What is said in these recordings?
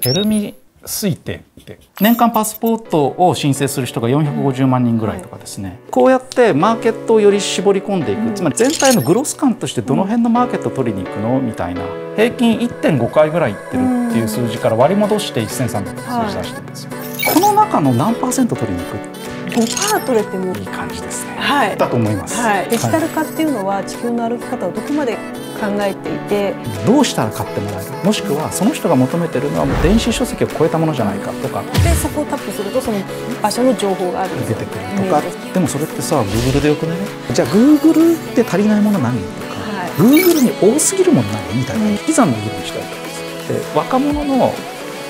ヘルミ推定って年間パスポートを申請する人が450万人ぐらいとかですね、こうやってマーケットをより絞り込んでいく、つまり全体のグロス感としてどの辺のマーケットを取りに行くのみたいな平均1.5回ぐらいいってるっていう数字から割り戻して1300って数字出してるんですよ、この中の何パーセント取りに行く5%取れてもいい感じですね、はい、だと思います、はい、デジタル化っていうのは地球の歩き方をどこまで考えていてどうしたら買ってもらえるもしくはその人が求めてるのはもう電子書籍を超えたものじゃないかとかでそこをタップするとその場所の情報がある出てくるとかでもそれってさ Google でよくねじゃあ Google て足りないもの何とか、はい、Google に多すぎるもの何みたいな引き算の議論したいと思うでで若者の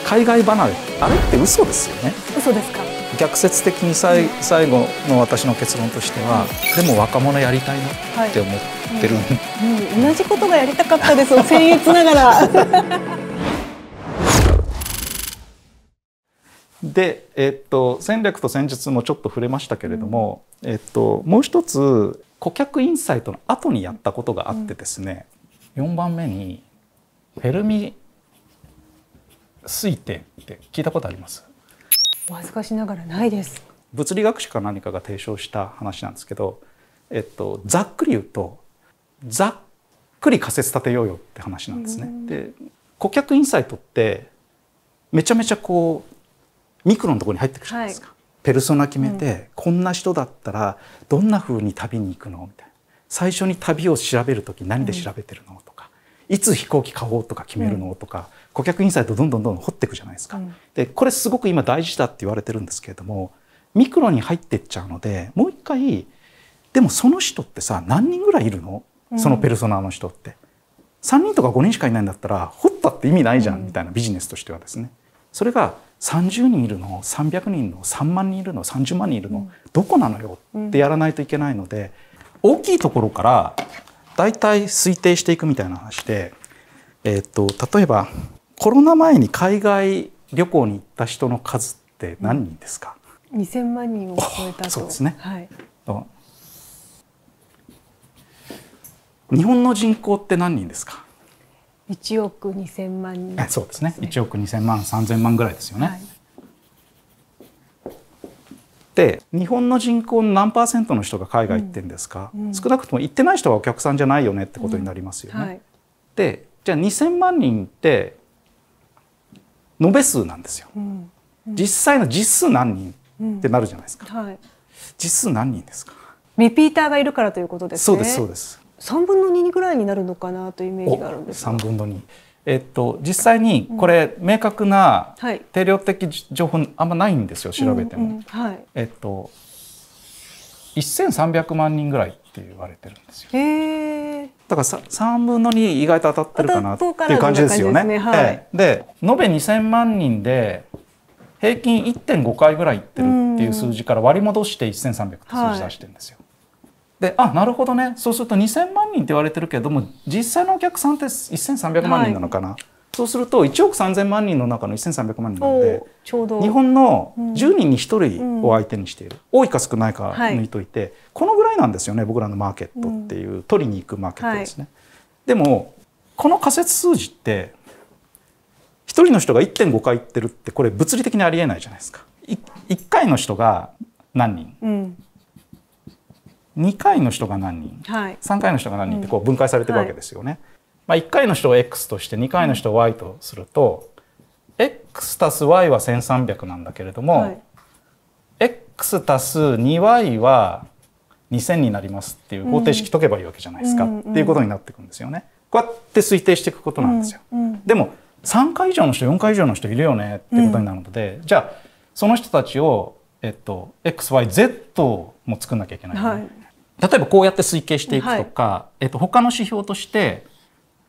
海外離れあれって嘘ですよね嘘ですか逆説的に最後の私の結論としては、でも若者やりたいなって思ってる、はいうん、同じことがやりたかったです 僭越ながら で、えっと、戦略と戦術もちょっと触れましたけれども、うん、えっと、もう一つ顧客インサイトの後にやったことがあってですね、うん、4番目にフェルミ推定って聞いたことあります恥ずかしながらないです物理学者か何かが提唱した話なんですけど、えっと、ざっくり言うとざっくり仮説立てようよって話なんですね。で顧客インサイトってめちゃめちゃこうミクロのところに入ってくるじゃないですか。はい、ペルソナ決めて、うん、こんな人だったらどんなふうに旅に行くのみたいな最初に旅を調べる時何で調べてるの、とかいつ飛行機買おうとか決めるの、とか顧客インサイトどんどんどんどん掘っていくじゃないですか。うん、でこれすごく今大事だって言われてるんですけれどもミクロに入ってっちゃうのでもう一回でもその人ってさ何人ぐらいいるのそのペルソナの人って。うん、3人とか5人しかいないんだったら掘ったって意味ないじゃん、うん、みたいなビジネスとしてはですね。それが30人いるの300人の3万人いるの30万人いるの、うん、どこなのよってやらないといけないので、大きいところから大体推定していくみたいな話で、えーと例えばコロナ前に海外旅行に行った人の数って何人ですか2000万人を超えたとそうですね、はい、日本の人口って何人ですか1億2 0万人、ね、そうですね1億2 0万3 0万ぐらいですよね、はい、で日本の人口の何パーセントの人が海外行ってんですか、うんうん、少なくとも行ってない人はお客さんじゃないよねってことになりますよね、うんはい、でじゃあ2 0万人って延べ数なんですよ、うんうん、実際の実数何人ってなるじゃないですか、はい、実数何人ですかリピーターがいるからということです、ね、そうですそうです3分の2ぐらいになるのかなというイメージがあるんですが分の2えっと、実際にこれ明確な定量的情報あんまないんですよ、調べても。はい、えっと1300万人ぐらいって言われてるんですよ。へだから3分の2意外と当たってるかなっていう感じですよね。ねはい、で延べ2,000万人で平均1.5回ぐらい行ってるっていう数字から割り戻して1,300って数字出してるんですよ。はい、であなるほどねそうすると2,000万人って言われてるけども実際のお客さんって1,300万人なのかな、はい、そうすると1億3,000万人の中の1,300万人なのでちょうど日本の10人に1人を相手にしている、うん、多いか少ないか抜いといて、はい、このぐらいなんですよね僕らのマーケットっていう、うん、取りに行くマーケットですね。はい、でもこの仮説数字って1人の人が1.5回行ってるってこれ物理的にありえないじゃないですか。1回の人が何人、うん2回の人が何人、はい、3回の人が何人ってこう分解されてるわけですよね。はいまあ、1回の人を x として2回の人を y とすると、うん、x 足す y は1300なんだけれども、はい、x 足す 2y は2000になりますっていう方程式解けばいいわけじゃないですか、うん、っていうことになってくんですよね。こうやって推定していくことなんですよ。うん、でも3回以上の人4回以上の人いるよねってことになるので、じゃあその人たちを、えっと、xyz も作んなきゃいけない、ねはい、例えばこうやって推計していくとか、はい、えっと、他の指標として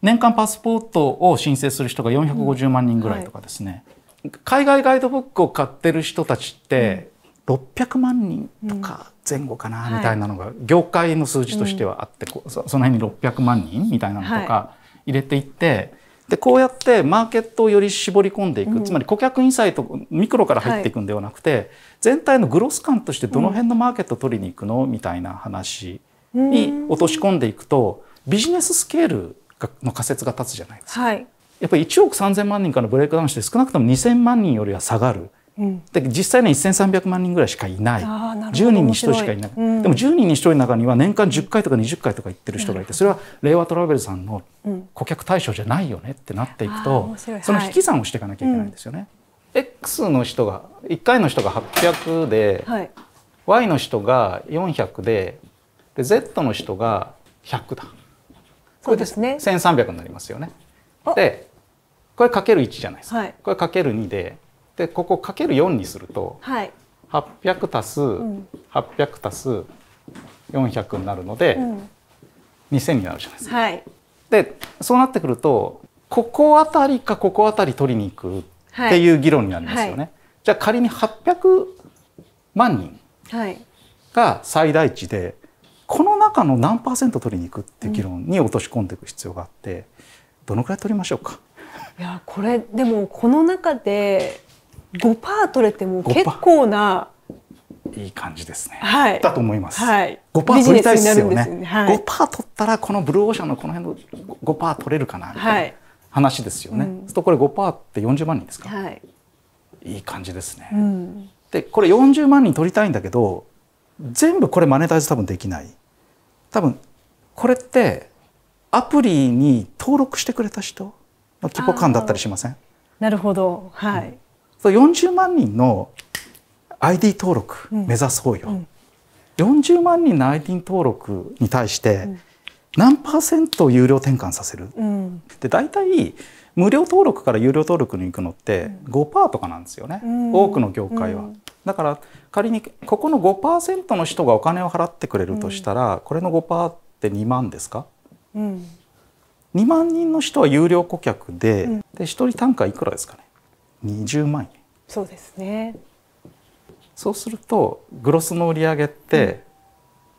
年間パスポートを申請する人が450万人ぐらいとかですね、うんはい、海外ガイドブックを買ってる人たちって、600万人とか前後かなみたいなのが業界の数字としてはあって、うん、その辺に600万人みたいなのとか入れていって。はいでこうやってマーケットをより絞り込んでいく、うん、つまり顧客インサイトミクロから入っていくんではなくて、はい、全体のグロス感としてどの辺のマーケットを取りに行くの、うん、みたいな話に落とし込んでいくとビジネススケールの仮説が立つじゃないですか。はい、やっぱり1億3,000万人からのブレイクダウンして少なくとも2,000万人よりは下がる。うん、で実際には1,300万人ぐらいしかいない10人に1人しかいない、うん、でも10人に1人の中には年間10回とか20回とか行ってる人がいてそれは令和トラベルさんの顧客対象じゃないよねってなっていくと、うん、その引き算をしていかなきゃいけないんですよね。うん、X の人が1回の人が800で、はい、Y の人が400でで Z の人が100だ。これで1300になりますよね。でこれかける1じゃないですか、はい、これかける2ででここかける4にすると、はい、800足す、八百800足す400になるので、うん、2000になるじゃないですか。はい、でそうなってくるとここあたりかここあたり取りに行くっていう議論になりますよね。はい、じゃあ仮に800万人が最大値でこの中の何パーセント取りに行くっていう議論に落とし込んでいく必要があって、どのくらい取りましょうか。いやこれでもこの中で5%取れても結構ないい感じですね、はい、だと思います、はい、5%取りたいですよねすね、はい、5%取ったらこのブルーオーシャンのこの辺の5%取れるかなみたいな話ですよね、はうん、とこれ5%って40万人ですか、はい、いい感じですね、うん、でこれ40万人取りたいんだけど全部これマネタイズ多分できない多分これってアプリに登録してくれた人の規模感だったりしませんなるほどはい、うん、40万人の ID 登録目指そうよ、うんうん、40万人の ID 登録に対して何パーセント有料転換させる、うん、で大体無料登録から有料登録に行くのって5%とかなんですよね、うん、多くの業界は。うん、だから仮にここの5%の人がお金を払ってくれるとしたら、これの5%って2万ですか、うん、2万人の人は有料顧客で,、で1人単価いくらですかね20万円。そうですねそうするとグロスの売り上げって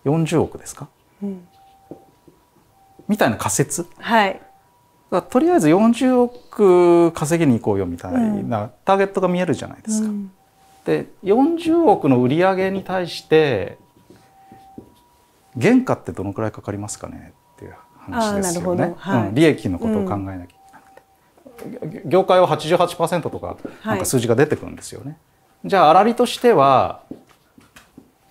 40億ですか、みたいな仮説。はいだとりあえず40億稼ぎに行こうよみたいなターゲットが見えるじゃないですか。うん、で40億の売り上げに対して原価ってどのくらいかかりますかねっていう話ですよね、はいうん、利益のことを考えなきゃいけない、うん、業界は88%とかなんか数字が出てくるんですよね、はい、じゃあ粗利としては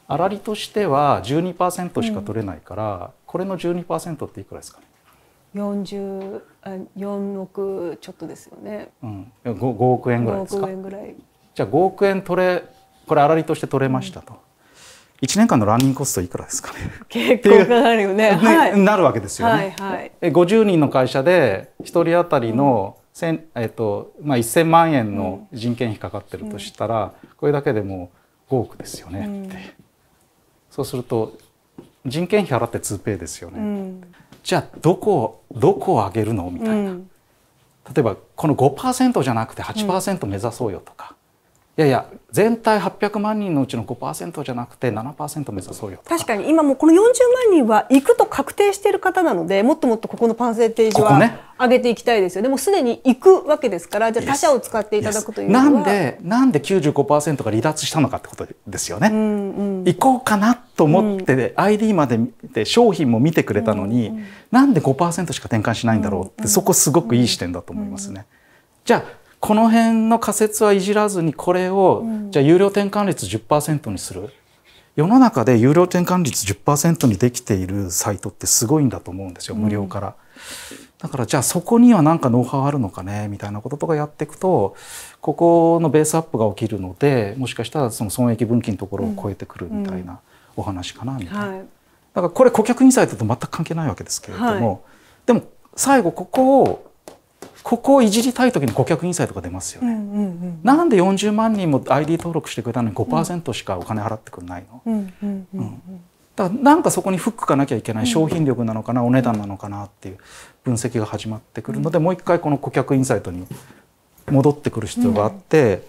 粗利としては12%しか取れないから、うん、これの12%っていくらですかね40あ4億ちょっとですよね、うん、5, 5億円ぐらいですか円ぐらいじゃあ5億円取れこれ粗利として取れましたと、うん、1年間のランニングコストいくらですかね 結構かかるよねはい、なるわけですよね、はいはい、50人の会社で1人当たりの、千えっ、ー、とまあ、1,000万円の人件費かかってるとしたら、うん、これだけでも5億ですよねって、うん、そうすると人件費払って2 p ですよね、うん、じゃあどこどこを上げるのみたいな、例えばこの5%じゃなくて8%目指そうよとか、いやいや全体800万人のうちの5%じゃなくて7%目指そうよ確かに今もこの40万人は行くと確定している方なのでもっともっとここのパーセンテージは上げていきたいですよねもすでに行くわけですからじゃあ他社を使っていただくというのは、なんでなんで95%が離脱したのかってことですよね、うんうん、行こうかなと思って、うん、ID まで見て商品も見てくれたのに、うんうん、なんで5%しか転換しないんだろうって、うんうん、そこすごくいい視点だと思いますね、じゃあこの辺の仮説はいじらずにこれを、じゃあ有料転換率10%にする。世の中で有料転換率10%にできているサイトってすごいんだと思うんですよ無料から、うん。だからじゃあそこには何かノウハウあるのかねみたいなこととかやっていくとここのベースアップが起きるのでもしかしたらその損益分岐のところを超えてくるみたいなお話かなみたいな、うんうんはい。だからこれ顧客インサイトと全く関係ないわけですけれども、はい、でも最後ここをここをいじりたい時に顧客インサイトが出ますよね、うんうんうん、なんで40万人も ID 登録してくれたのに5%しかお金払ってくれないの、うんうんうんうん、だからなんかそこにフックがなきゃいけない商品力なのかな、お値段なのかなっていう分析が始まってくるので、もう一回この顧客インサイトに戻ってくる必要があって、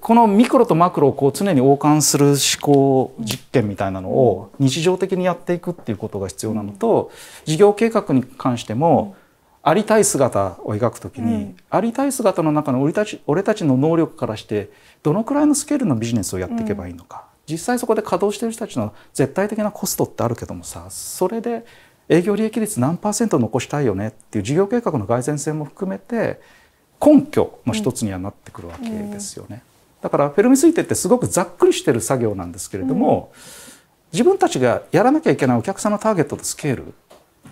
このミクロとマクロをこう常に横換する思考実験みたいなのを日常的にやっていくっていうことが必要なのと事業計画に関してもありたい姿を描くときに、うん、ありたい姿の中の俺たち俺たちの能力からしてどのくらいのスケールのビジネスをやっていけばいいのか、うん、実際そこで稼働してる人たちの絶対的なコストってあるけどもさそれで営業利益率何パーセント残したいよねっていう事業計画の蓋然性も含めて根拠の一つにはなってくるわけですよね。だからフェルミ推定ってすごくざっくりしてる作業なんですけれども、うん、自分たちがやらなきゃいけないお客さんのターゲットとスケール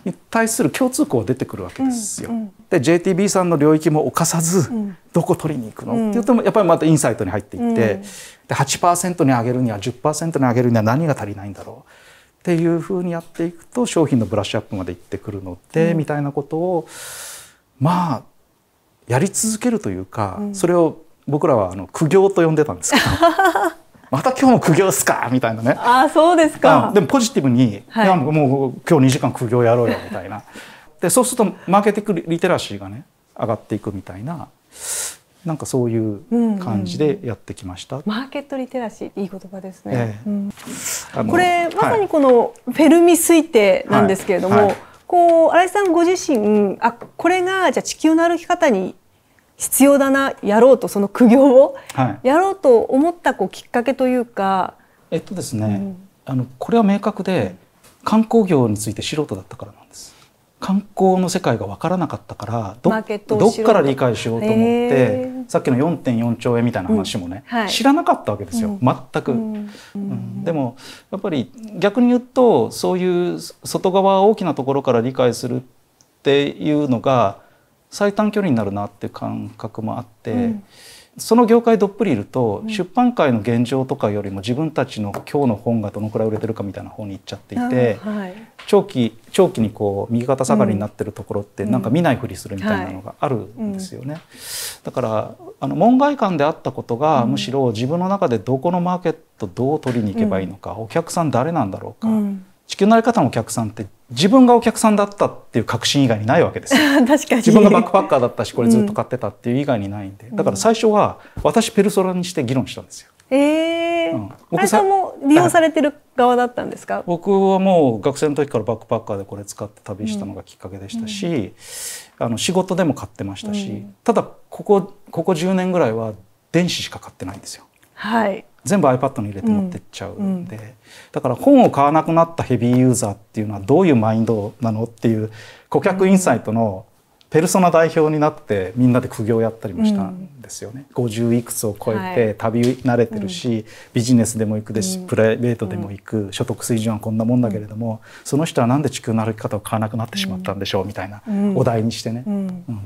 に対する共通項が出てくるわけですよ。うんうん、で JTB さんの領域も侵さず、どこ取りに行くの、うん、って言ってもやっぱりまたインサイトに入っていって、うん、で8%に上げるには10%に上げるには何が足りないんだろうっていうふうにやっていくと商品のブラッシュアップまでいってくるので、みたいなことをまあやり続けるというか、それを僕らはあの苦行と呼んでたんですけど また今日も苦行ですかみたいなねあそうですかでもポジティブに、はい、もう今日2時間苦行やろうよみたいなでそうするとマーケティングリテラシーがね上がっていくみたいななんかそういう感じでやってきました。うんうん、マーケットリテラシーいい言葉ですね。えーうん、これ、まさにこのフェルミ推定なんですけれども、はいはい、こう新井さんご自身あこれがじゃ地球の歩き方に必要だなやろうとその苦行を、やろうと思ったこうきっかけというか。えっとですね、うん、あのこれは明確で観光業について素人だったからなんです。観光の世界が分からなかったからどっから理解しようと思ってさっきの4.4兆円みたいな話もね、うんはい、知らなかったわけですよ、うん、全く、うん、うん、でもやっぱり逆に言うとそういう外側大きなところから理解するっていうのが最短距離になるなって感覚もあって、うん、その業界どっぷりいると、うん、出版界の現状とかよりも自分たちの今日の本がどのくらい売れてるかみたいな方に行っちゃっていて、はい、長期長期にこう右肩下がりになってるところって、うん、なんか見ないふりするみたいなのがあるんですよね。はい、だからあの門外観であったことが、むしろ自分の中でどこのマーケットどう取りに行けばいいのか、お客さん誰なんだろうか。地球のあり方のお客さんって自分がお客さんだったっていう確信以外にないわけです 確かに自分がバックパッカーだったしこれずっと買ってたっていう以外にないんで、うん、だから最初は私ペルソナにして議論したんですよ。えーうん、僕んも利用されてる側だったんですか僕はもう学生の時からバックパッカーでこれ使って旅したのがきっかけでしたし、うん、あの仕事でも買ってましたし、うん、ただここここ10年ぐらいは電子しか買ってないんですよ。はい、全部 iPad に入れて持ってっちゃうんで、うんうん、だから本を買わなくなったヘビーユーザーっていうのはどういうマインドなのっていう顧客インサイトのペルソナ代表になってみんなで苦行やったりもしたんですよね、うん、50いくつを超えて旅慣れてるし、はい、ビジネスでも行くですし、うん、プライベートでも行く、所得水準はこんなもんだけれども、うん、その人は何で地球の歩き方を買わなくなってしまったんでしょうみたいなお題にしてね、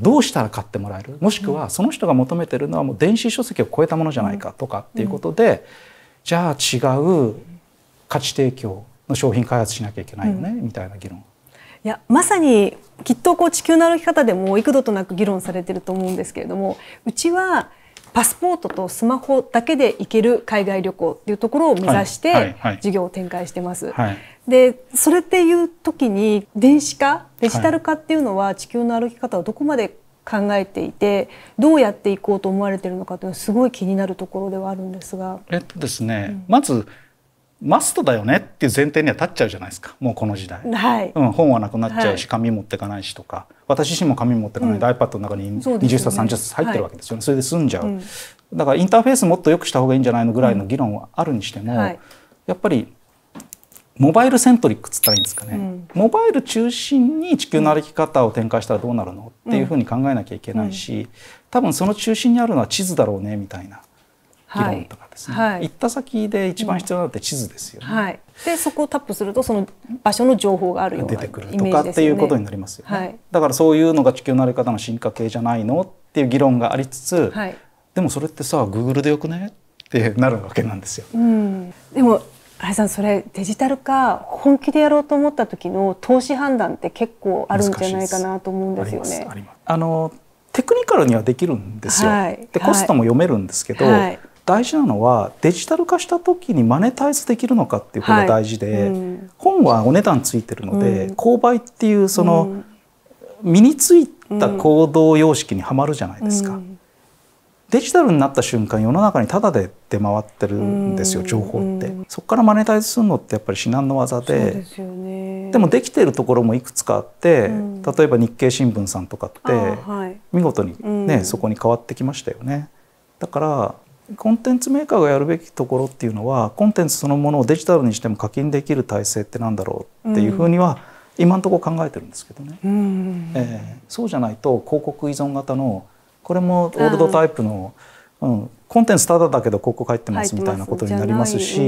どうしたら買ってもらえるもしくはその人が求めてるのはもう電子書籍を超えたものじゃないかとかっていうことで、じゃあ違う価値提供の商品開発しなきゃいけないよね、みたいな議論いやまさにきっとこう地球の歩き方でも幾度となく議論されてると思うんですけれどもうちはパスポートとスマホだけで行ける海外旅行っていうところを目指して事業を展開してます。はいはいはい、でそれっていう時に電子化デジタル化っていうのは地球の歩き方をどこまで考えていてどうやっていこうと思われてるのかというのはすごい気になるところではあるんですが。えっとですね、うん、まずマストだよねっていう前提には立っちゃうじゃないですかもうこの時代、はいうん、本はなくなっちゃうし、はい、紙持ってかないしとか私自身も紙持ってかないで、うん、iPad の中に20冊、ね、30冊入ってるわけですよね、はい、それで済んじゃう、うん、だからインターフェースもっと良くした方がいいんじゃないのぐらいの議論はあるにしても、うんはい、やっぱりモバイルセントリックっつったらいいんですかね、うん、モバイル中心に地球の歩き方を展開したらどうなるのっていうふうに考えなきゃいけないし、多分その中心にあるのは地図だろうねみたいな。議論とかですね、はい行った先で一番必要なのって地図ですよね。うんはい、でそこをタップするとその場所の情報があるような、ね、出てくるとかっていうことになりますよね。だからそういうのが地球のあり方の進化系じゃないのっていう議論がありつつ、でもそれってさ Google でよくねってなるわけなんですよ。うん、でも林さんそれデジタル化本気でやろうと思った時の投資判断って結構あるんじゃないかなと思うんですよね。あのテクニカルにはできるんですよ、はい、でコストも読めるんですけど、はい、大事なのはデジタル化した時にマネタイズできるのかっていうことが大事で、はいうん、本はお値段ついてるので、うん、購買っていうその、身についた行動様式にはまるじゃないですか。デジタルになった瞬間世の中にタダで出回ってるんですよ情報って、そこからマネタイズするのってやっぱり至難の技でで,、ね、でもできてるところもいくつかあって、うん、例えば日経新聞さんとかって、はい、見事にね、うん、そこに変わってきましたよねだからコンテンツメーカーがやるべきところっていうのはコンテンツそのものをデジタルにしても課金できる体制ってなんだろうっていうふうには、今のところ考えてるんですけどね、うん、えー、そうじゃないと広告依存型のこれもオールドタイプの、うん、コンテンツただだけど広告入ってますみたいなことになりますし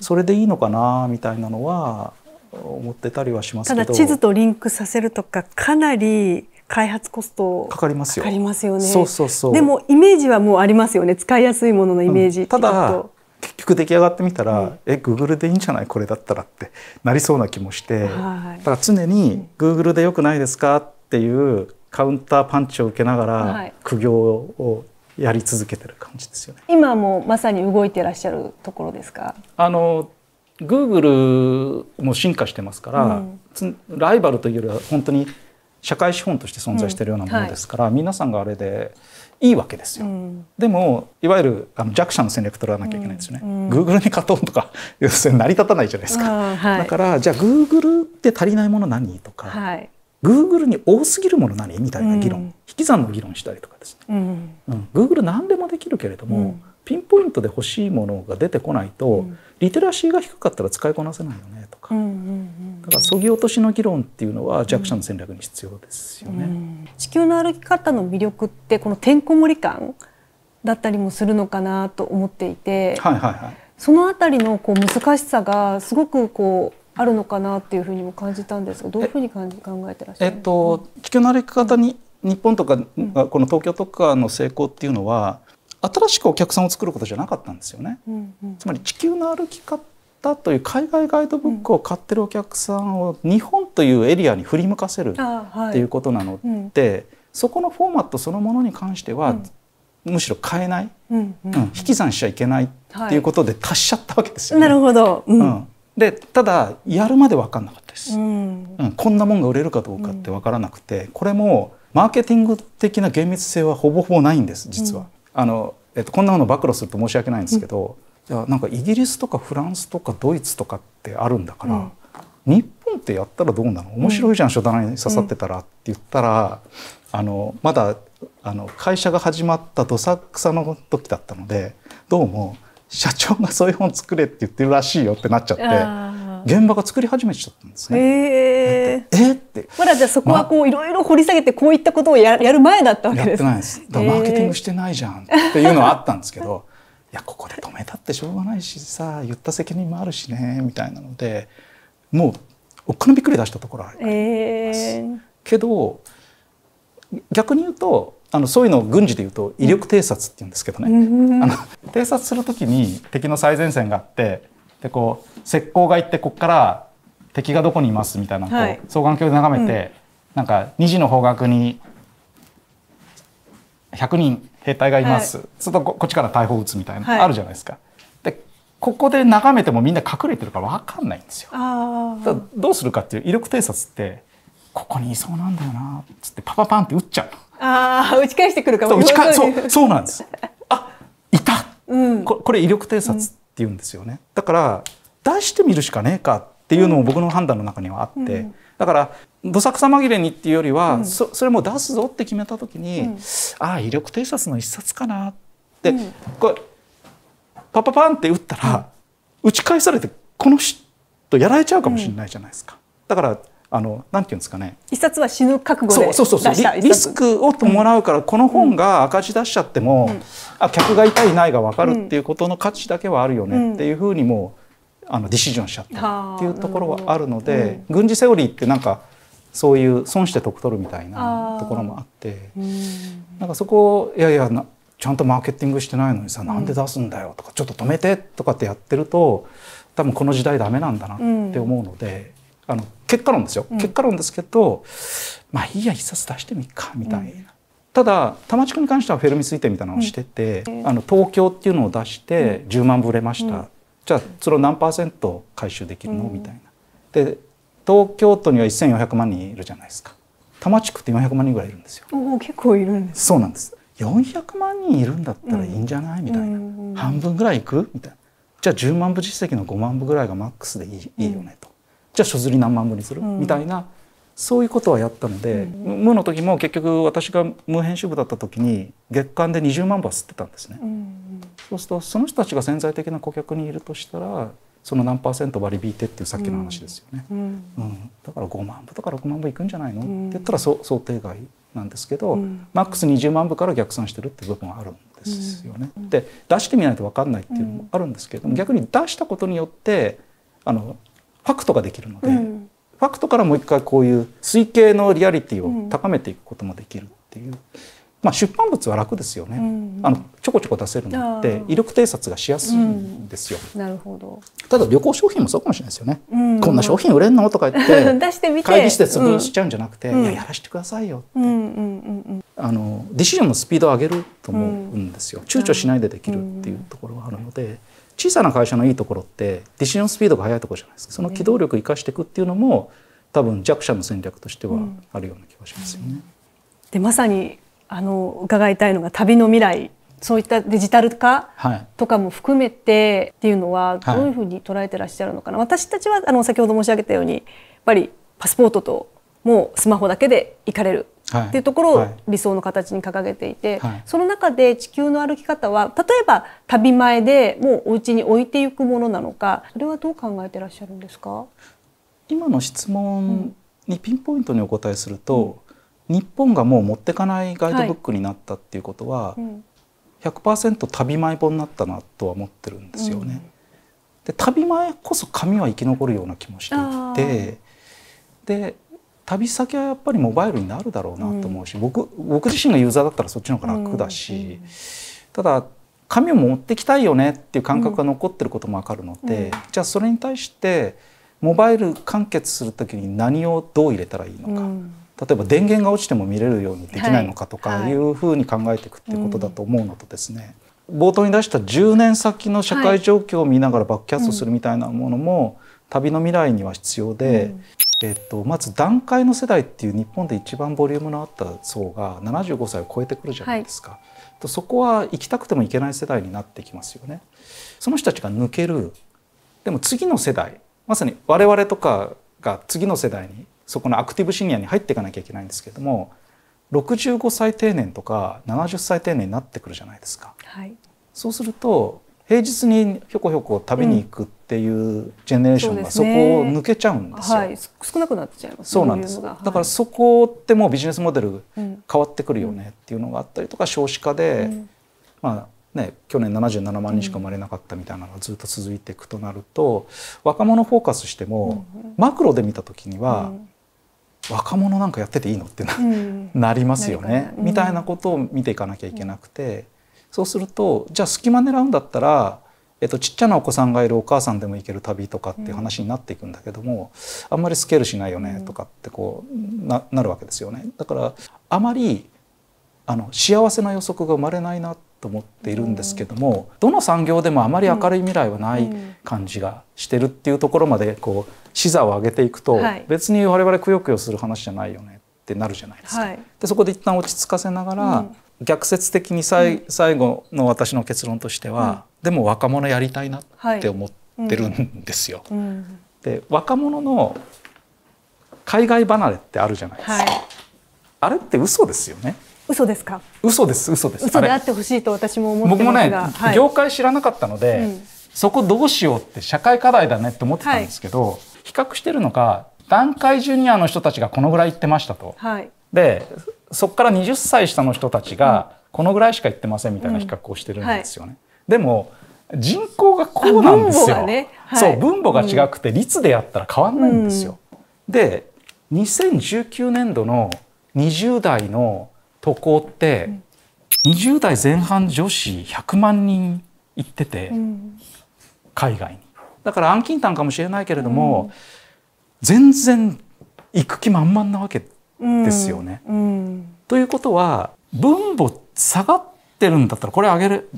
それでいいのかなみたいなのは思ってたりはしますけどただ地図とリンクさせるとかかなり開発コストかかりますよ。かかりますよね。そうそうそう。でもイメージはもうありますよね。使いやすいもののイメージ、うん、ただ結局出来上がってみたら、うん、え Google でいいんじゃないこれだったらってなりそうな気もして、はい、だ常に Google でよくないですかっていうカウンターパンチを受けながら苦行をやり続けてる感じですよね。今もまさに動いてらっしゃるところですか。あの Google も進化してますから、うん、ライバルというよりは本当に社会資本として存在しているようなものですから、うんはい、皆さんがあれでいいわけですよ、うん、でもいわゆるあの弱者の戦略取らなきゃいけないですよね、うん、グ o o g に勝とうとか 要するに成り立たないじゃないですか、はい、だからじゃあ Google って足りないもの何とか、はい、Google に多すぎるもの何みたいな議論、うん、引き算の議論したりとかですね、うんうん、Google 何でもできるけれども、ピンポイントで欲しいものが出てこないと、リテラシーが低かったら使いこなせないよねとか、うんうんだから削ぎ落としの議論っていうのは弱者の戦略に必要ですよね、うん、地球の歩き方の魅力ってこのてんこ盛り感だったりもするのかなと思っていて、はいはいはい、その辺りのこう難しさがすごくこうあるのかなっていうふうにも感じたんですがどういうふうに感じ考えてらっしゃるえっと、地球の歩き方に、うん、日本とか、うん、この東京とかの成功っていうのは新しくお客さんを作ることじゃなかったんですよね。うんうん、つまり地球の歩き方ったという海外ガイドブックを買ってるお客さんを日本というエリアに振り向かせるっていうことなので、そこのフォーマットそのものに関しては、むしろ変えない、うん引き算しちゃいけないっていうことで達しちゃったわけですよ、ねはい、なるほど、うんでただやるまで分かんなかったです、うん、うん、こんなもんが売れるかどうかって分からなくて、うん、これもマーケティング的な厳密性はほぼほぼないんです実は、うん、あのえっと、こんなもの暴露すると申し訳ないんですけど、じゃあなんかイギリスとかフランスとかドイツとかってあるんだから、うん、日本ってやったらどうなの面白いじゃん、うん、書棚に刺さってたらって言ったら、あのまだあの会社が始まったどさくさの時だったのでどうも社長がそういう本作れって言ってるらしいよってなっちゃって現場が作り始めちゃったんですね。えー、えってまだじゃあそこはこういろいろ掘り下げてこういったことをややる前だったわけですやってないですだからマーケティングしてないじゃんっていうのはあったんですけどやここで止めたってしょうがないしさ言った責任もあるしねみたいなのでもうおっかなびっくり出したところあります。えー、けど逆に言うとあのそういうのを軍事で言うと威力偵察って言うんですけどね、うん、あの偵察する時に敵の最前線があってでこう石膏が行ってここから敵がどこにいますみたいなのを、はい、双眼鏡で眺めて、うん、なんか2時の方角に100人兵隊がいます、はい、っとこっちから大砲撃つみたいな、はい、あるじゃないですか。でここで眺めてもみんな隠れてるから分かんないんですよ。あどうするかっていう威力偵察ってここにいそうなんだよなっつってパパパンって撃っちゃうああ打ち返してくるかもそうそうなんです。あいた、うん、ここれ威力偵察って言うんですよね。うん、だから出してみるしかねえかっていうのも僕の判断の中にはあって、うん、だからどさくさ紛れにっていうよりは、うん、そそれも出すぞって決めた時に、うん、ああ威力偵察の一冊かなって、うん、これパパパンって打ったら、打ち返されてこの人やられちゃうかもしれないじゃないですか。だからあのなんていうんですかね一冊は死ぬ覚悟でそうそうそうリスクを伴うから、この本が赤字出しちゃっても、うん、あ客がいたいないが分かるっていうことの価値だけはあるよねっていうふうにもうあのディシジョンしちゃったっていうところはあるので、軍事セオリーってなんかそういう損して得取るみたいなところもあってなんかそこをいやいやちゃんとマーケティングしてないのにさ、うん、なんで出すんだよとかちょっと止めてとかってやってると多分この時代ダメなんだなって思うので、うん、あの結果論ですよ、うん、結果論ですけどまあいいや一冊出してみっかみたいな。ただ多摩地区に関してはフェルミ推定みたいなのをしてて、あの東京っていうのを出して10万部売れました、じゃあそれを何パーセント回収できるのみたいな。で東京都には1400万人いるじゃないですか多摩地区って4 0万人ぐらいいるんですよお結構いるんですそうなんです400万人いるんだったらいいんじゃない、うん、みたいな半分ぐらいいくみたいなじゃあ10万部実績の5万部ぐらいがマックスでいいうん、いいよねとじゃあ書釣り何万部にする、みたいなそういうことはやったので、うん、無の時も結局私が無編集部だった時に月間で20万部は吸ってたんですね、うんうん、そうするとその人たちが潜在的な顧客にいるとしたらその何パーセント割り引いてっていうさっきの話ですよね、うんうん、だから5万部とか6万部いくんじゃないの、うん、って言ったら想定外なんですけど、マックス20万部から逆算してるって部分はあるんですよね。で出してみないと分かんないっていうのもあるんですけれども、逆に出したことによってあのファクトができるので、ファクトからもう一回こういう推計のリアリティを高めていくこともできるっていう。まあ、出版物は楽ですよね、うんあのちょこちょこ出せるので威力偵察がしやすいんですよ、うん、なるほどただ旅行商品もそうかもしれないですよね、うん、こんな商品売れんのとか言って 出してみて会議室で潰しちゃうんじゃなくて、うん、いややらしてくださいよって、うんうんうんうん、あのディシジョンのスピードを上げると思うんですよ、躊躇しないでできるっていうところがあるので。小さな会社のいいところってディシジョンスピードが速いところじゃないですかその機動力生かしていくっていうのも多分弱者の戦略としてはあるような気がしますよね。でまさにあの伺いたいのが旅の未来そういったデジタル化とかも含めてっていうのはどういうふうに捉えてらっしゃるのかな、はい、私たちはあの先ほど申し上げたようにやっぱりパスポートともうスマホだけで行かれるっていうところを理想の形に掲げていて、はいはい、その中で地球の歩き方は例えば旅前でもうお家に置いていくものなのかそれはどう考えてらっしゃるんですか今の質問にピンポイントにお答えすると、うん日本がもう持ってかないガイドブックになったっていうことは、はいうん、100%旅前本になったなとは思ってるんですよね。うん、で旅前こそ紙は生き残るような気もしていてで旅先はやっぱりモバイルになるだろうなと思うし、うん、僕僕自身がユーザーだったらそっちの方が楽だし、ただ紙を持ってきたいよねっていう感覚が残ってることも分かるので、じゃあそれに対してモバイル完結する時に何をどう入れたらいいのか。例えば電源が落ちても見れるようにできないのかとかいうふうに考えていくっていうことだと思うのとですね、冒頭に出した10年先の社会状況を見ながらバックキャストするみたいなものも旅の未来には必要で、えっと、まず団塊の世代っていう日本で一番ボリュームのあった層が75歳を超えてくるじゃないですか、はい、そこは行きたくても行けない世代になってきますよね。その人たちが抜けるでも次の世代まさに我々とかが次の世代にそこのアクティブシニアに入っていかなきゃいけないんですけれども65歳定年とか70歳定年になってくるじゃないですか。はい、そうすると平日にひょこひょこ食べに行くっていうジェネレーションがそこを抜けちゃうんですよ。うんすねはい、少なくなっちゃいます、そうなんです。だからそこってもうビジネスモデル変わってくるよねっていうのがあったりとか少子化で、うん、まあね去年77万人しか生まれなかったみたいなのがずっと続いていくとなると若者フォーカスしてもマクロで見た時には、うん若者なんかやってていいのってなうん、なりますよね、うん、みたいなことを見ていかなきゃいけなくて、そうするとじゃあ隙間狙うんだったら、えっと、ちっちゃなお子さんがいるお母さんでも行ける旅とかっていう話になっていくんだけども、あんまりスケールしないよねとかってこうななるわけですよね。だからあまりあの幸せな予測が生まれないなと思っているんですけども、どの産業でもあまり明るい未来はない感じがしてるっていうところまでこう視座を上げていくと、別に我々くよくよする話じゃないよねってなるじゃないですか。でそこで一旦落ち着かせながら、逆説的にさい、最後の私の結論としては、でも若者やりたいなって思ってるんですよ。で若者の海外離れってあるじゃないですか。あれって嘘ですよね。嘘ですか。嘘です、嘘です。嘘であってほしいと私も思僕もね、業界知らなかったので、そこどうしようって社会課題だねって思ってたんですけど、比較してるのが団塊ジュニアの人たちがこのぐらい行ってましたと。はい、でそこから20歳下の人たちがこのぐらいしか行ってませんみたいな比較をしてるんですよね。うんはい、でも人口がこうなんですよ。ねはい、そう分母が違くて率でやったら変わんないんですよ。うん、で2019年度の20代の渡航って、うん、20代前半女子100万人行ってて、海外に。だから暗金炭かもしれないけれども、うん、全然行く気満々なわけですよね。ということは分母下がってるんだったらこれ上げる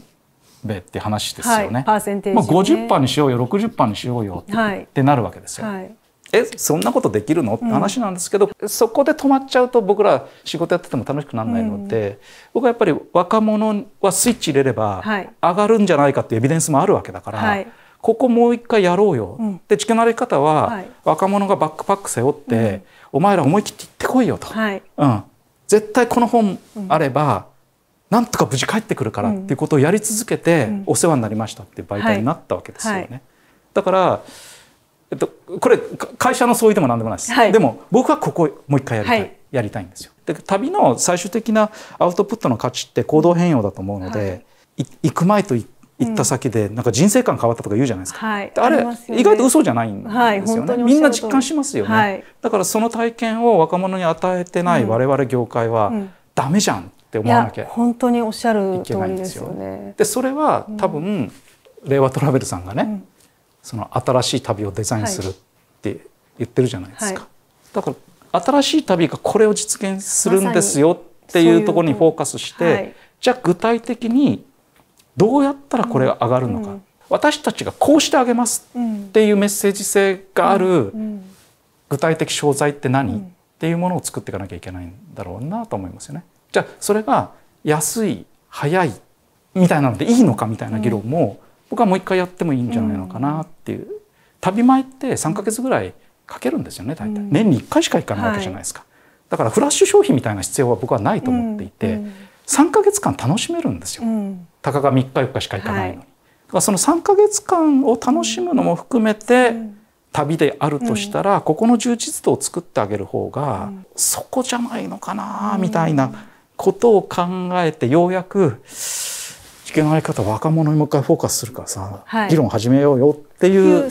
べって話ですよね。はい、ねまあ50%にしようよ60%にしようよって,、ってなるわけですよ。はいえそんなことできるのって話なんですけど、うん、そこで止まっちゃうと僕ら仕事やってても楽しくならないので、うん、僕はやっぱり若者はスイッチ入れれば上がるんじゃないかっていうエビデンスもあるわけだから、はい、ここもう一回やろうよ、うん、で地球の歩き方は、はい、若者がバックパック背負って、うん、お前ら思い切って行ってこいよと、はい、うん、絶対この本あれば、うん、なんとか無事帰ってくるからっていうことをやり続けて、お世話になりましたっていう媒体になったわけですよね。はい、だからえっと、これ会社の相違でも何でもないです、はい、でも僕はここもう一回やりたい、はい、やりたいんですよで旅の最終的なアウトプットの価値って行動変容だと思うので、はい、行く前と行行った先で、なんか人生観変わったとか言うじゃないですか、はい、あれ、ね、意外と嘘じゃないんですよね、はい、みんな実感しますよね、はい、だからその体験を若者に与えてない我々業界は、うん、ダメじゃんって思わなきゃ本当におっしゃる通りですよねでそれは多分、令和トラベルさんがね、うん、その新しい旅をデザインするって言ってるじゃないですか、だから新しい旅がこれを実現するんですよっていうところにフォーカスして、じゃあ具体的にどうやったらこれが上がるのか、私たちがこうしてあげますっていうメッセージ性がある具体的商材って何、っていうものを作っていかなきゃいけないんだろうなと思いますよね。じゃあそれが安い早いみたいなのでいいのかみたいな議論も、僕はもう一回やってもいいんじゃないのかなっていう、旅前って3ヶ月ぐらいかけるんですよね大体、年に1回しか行かないわけじゃないですか、だからフラッシュ消費みたいな必要は僕はないと思っていて、3ヶ月間楽しめるんですよ、うん、たかが3日4日しか行かないのに、はい、だからその3ヶ月間を楽しむのも含めて、旅であるとしたら、ここの充実度を作ってあげる方が、そこじゃないのかなみたいなことを考えてようやく地球の在り方若者にもう一回フォーカスするからさ、はい、議論始めようよっていう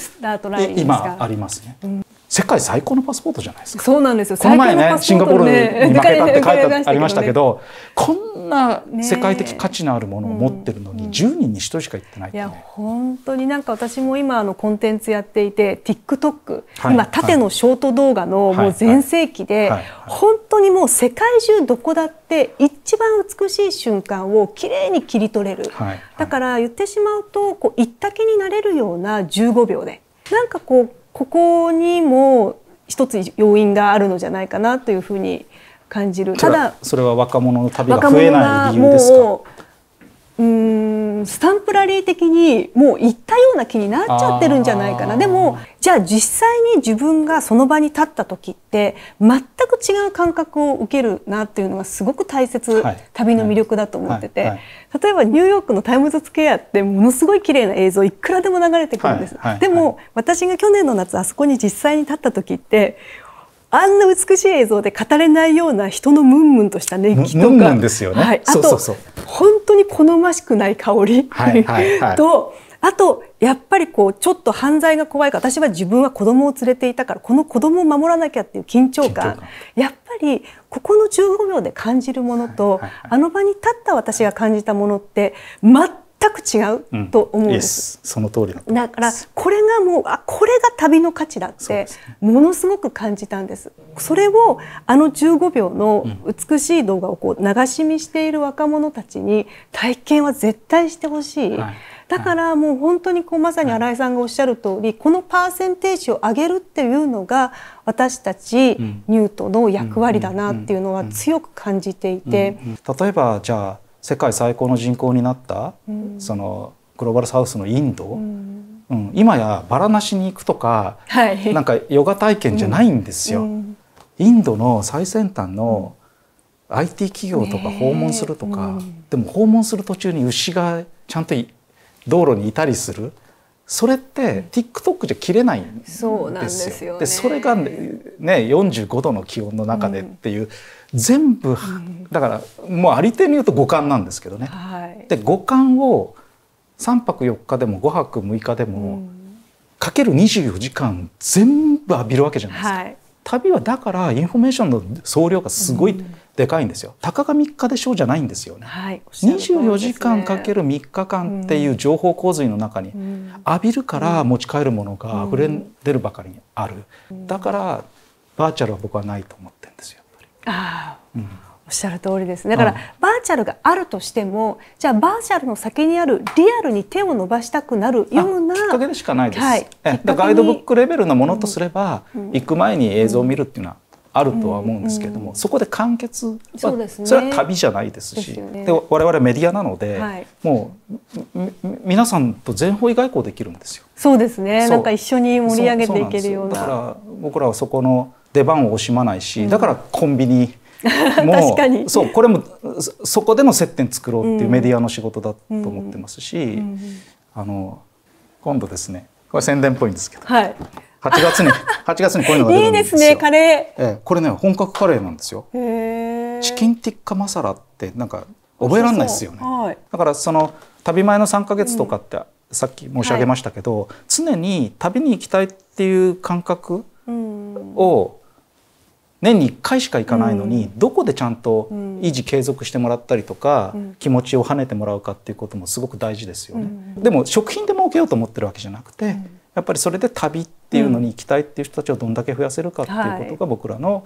今ありますね、うん、世界最高のパスポートじゃないですかそうなんですよこの前ねシンガポールに負けたって書いてありましたけど、ね、こんな世界的価値のあるものを持ってるのに、ね人に1人しか行ってない、ね、いや本当になんか私も今あのコンテンツやっていて TikTok、はい、今縦のショート動画のもう全盛期で、本当にもう世界中どこだって一番美しい瞬間をきれいに切り取れる、だから言ってしまうとこう一気になれるような15秒でなんかこうここにも一つ要因があるのじゃないかなというふうに感じるただそれは若者の旅が増えない理由ですかうんスタンプラリー的にもう行ったような気になっちゃってるんじゃないかなでもじゃあ実際に自分がその場に立った時って全く違う感覚を受けるなっていうのがすごく大切、はい、旅の魅力だと思ってて、はいはい、例えばニューヨークのタイムズスクエアってものすごい綺麗な映像いくらでも流れてくるんです、でも私が去年の夏あそこに実際に立った時ってあんな美しい映像で語れないような人のムンムンとした熱気とか、ね、あと本当に好ましくない香り、とあとやっぱりこうちょっと犯罪が怖いから私は自分は子供を連れていたからこの子供を守らなきゃっていう緊張感やっぱりここの15秒で感じるものと、あの場に立った私が感じたものって全く違うと思うんです。うん、その通りだからこれがもうあこれが旅の価値だってものすごく感じたんです。それをあの15秒の美しい動画をこう流し見している若者たちに体験は絶対してほしい。はいだからもう本当にこうまさに新井さんがおっしゃる通り、このパーセンテージを上げるっていうのが私たちニュートの役割だなっていうのは強く感じていて。例えばじゃあ世界最高の人口になった、うん、そのグローバルサウスのインド、うん、うん、今やバラなしに行くとか、はい、なんかヨガ体験じゃないんですよ。インドの最先端の IT 企業とか訪問するとか、でも訪問する途中に牛がちゃんと道路にいたりする。それって TikTok じゃ切れないんですよ。そですよ、ね、でそれがね45度の気温の中でっていう、うん、全部、うん、だからもうありてに言うと五感なんですけどね。はい、で五感を3泊4日でも5泊6日でも、うん、かける24時間全部浴びるわけじゃないですか。はい、旅はだからインフォメーションの総量がすごい、でかいんですよ。たかが3日でしょうじゃないんですよね。はい、24時間かける3日間っていう情報洪水の中に浴びるから持ち帰るものが溢れ出るばかりにある。だからバーチャルは僕はないと思ってるんですよ。ああ、うん、おっしゃる通りですだから、バーチャルがあるとしてもじゃあバーチャルの先にあるリアルに手を伸ばしたくなるようなきっかけでしかないです、はい、ガイドブックレベルのものとすれば、うんうん、行く前に映像を見るっていうのはあるとは思うんですけれども、そこで完結そ、でね,、それは旅じゃないですしで、ね、で我々メディアなので、はい、もう皆さんと全方位外交できるんですよ。そうですねなんか一緒に盛り上げていけるようなだから僕らはそこの出番を惜しまないし、だからコンビニも にそうこれもそこでの接点作ろうっていうメディアの仕事だと思ってますし、あの今度ですねこれ宣伝っぽいんですけど、はい、八月に 八月にこういうのが出るんですよ。いいですねカレー。えー、これね本格カレーなんですよ。チキンティッカマサラってなんか覚えられないですよね。そうそうはい、だからその旅前の三か月とかって、うん、さっき申し上げましたけど、はい、常に旅に行きたいっていう感覚を年に1回しか行かないのに、うん、どこでちゃんと維持継続してもらったりとか、うん、気持ちを跳ねてもらうかっていうこともすごく大事ですよね、うん、でも食品で儲けようと思ってるわけじゃなくて、やっぱりそれで旅っていうのに行きたいっていう人たちをどんだけ増やせるかっていうことが僕らの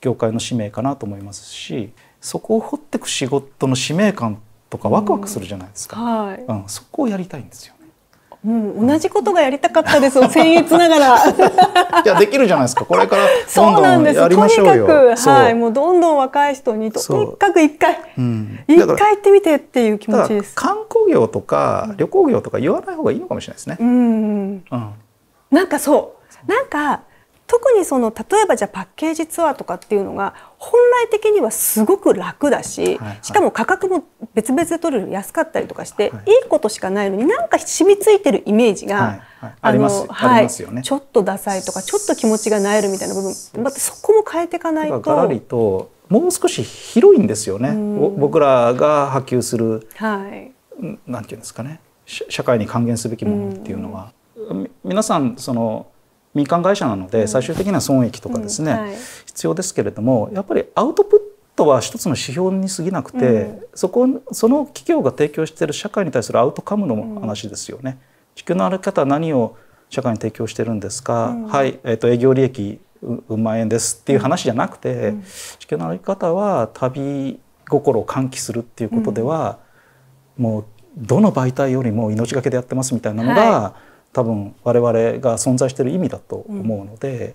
業界の使命かなと思いますしそこを掘ってく仕事の使命感とかワクワクするじゃないですか、うん、そこをやりたいんですよ。うん、同じことがやりたかったですを 僭越ながらいやできるじゃないですかこれからそうなんですとにかくはいもうどんどん若い人にとにかく一回一、うん、回行ってみてっていう気持ちです観光業とか旅行業とか言わない方がいいのかもしれないですね、うん、うん、なんかそうなんか特にその例えばじゃあパッケージツアーとかっていうのが本来的にはすごく楽だし、はいはい、しかも価格も別々で取る安かったりとかして、はい、いいことしかないのになんか染みついてるイメージが、はいありますはい、ね、ちょっとダサいとかちょっと気持ちがなえるみたいな部分またそこも変えていかないと。ガともう少し広いんですよね、僕らが波及する、はい、なんていうんですかね社会に還元すべきものっていうのは、うん、皆さんその民間会社なので最終的には損益とかですね、うんはい、必要ですけれどもやっぱりアウトプットトは一つの指標に過ぎなくて、うん、そこその企業が提供している社会に対するアウトカムの話ですよね。地球の歩き方は何を社会に提供してるんですか、はい、えーと、営業利益うん万円ですっていう話じゃなくて、地球の歩き方は旅心を喚起するっていうことでは、もうどの媒体よりも命がけでやってますみたいなのが、はい、多分我々が存在してる意味だと思うので、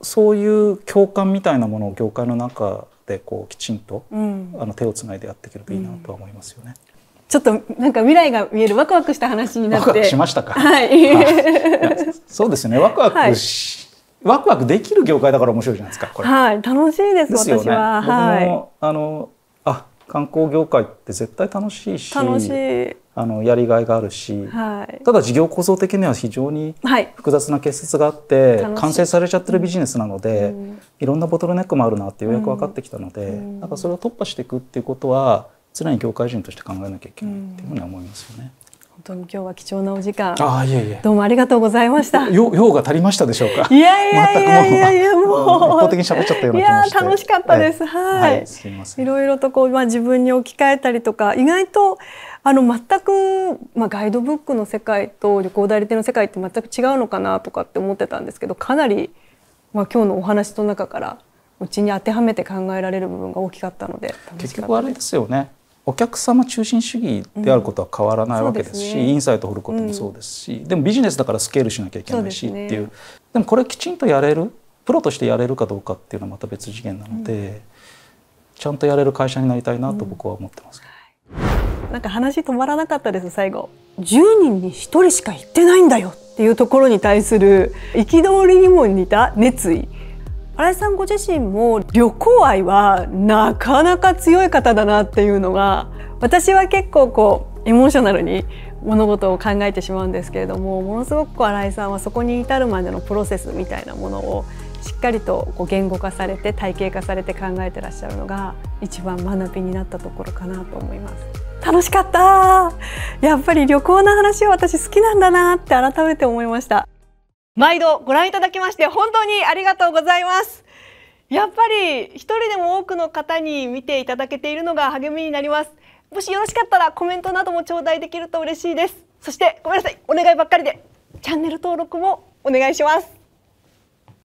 うん、そういう共感みたいなものを業界の中ってこうきちんと、うん、あの手をつないでやっていけるといいなとは思いますよね。ちょっとなんか未来が見えるワクワクした話になってワクワクしましたか。はい。そうですね。ワクワクし、はい、ワクワクできる業界だから面白いじゃないですか。これ。はい。楽しいです。ですね、私は。はい。あのあ観光業界って絶対楽しいし。楽しい。あのやりがいがあるし、はい、ただ事業構造的には非常に複雑な結節があって、はい、完成されちゃってるビジネスなので、うん、いろんなボトルネックもあるなってようやく分かってきたので、うん、なんかそれを突破していくっていうことは常に業界人として考えなきゃいけないっていうふうに思いますよね。本当に今日は貴重なお時間。あいえいえ。どうもありがとうございました。よ用が足りましたでしょうか。いやいやいやいやいやもう一方的に喋っちゃったような気して。いや楽しかったです。はい。すみません。いろいろとこうまあ自分に置き換えたりとか意外とあの全くまあガイドブックの世界と旅行代理店の世界って全く違うのかなとかって思ってたんですけどかなり。まあ、今日のお話の中からうちに当てはめて考えられる部分が大きかったので結局あれですよねお客様中心主義であることは変わらないわけですし、ね、インサイトを掘ることもそうですし、うん、でもビジネスだからスケールしなきゃいけないしっていう、ね、でもこれきちんとやれるプロとしてやれるかどうかっていうのはまた別次元なので、うん、ちゃんとやれる会社になりたいなと僕は思ってます。なんか話止まらなかったです最後10人に1人しか行ってないんだよっていうところに対する憤りにも似た熱意新井さんご自身も旅行愛はなかなか強い方だなっていうのが私は結構こうエモーショナルに物事を考えてしまうんですけれどもものすごく新井さんはそこに至るまでのプロセスみたいなものをしっかりとこう言語化されて体系化されて考えてらっしゃるのが一番学びになったところかなと思います。楽しかったやっぱり旅行の話は私好きなんだなって改めて思いました毎度ご覧いただきまして本当にありがとうございますやっぱり一人でも多くの方に見ていただけているのが励みになりますもしよろしかったらコメントなども頂戴できると嬉しいですそしてごめんなさいお願いばっかりでチャンネル登録もお願いします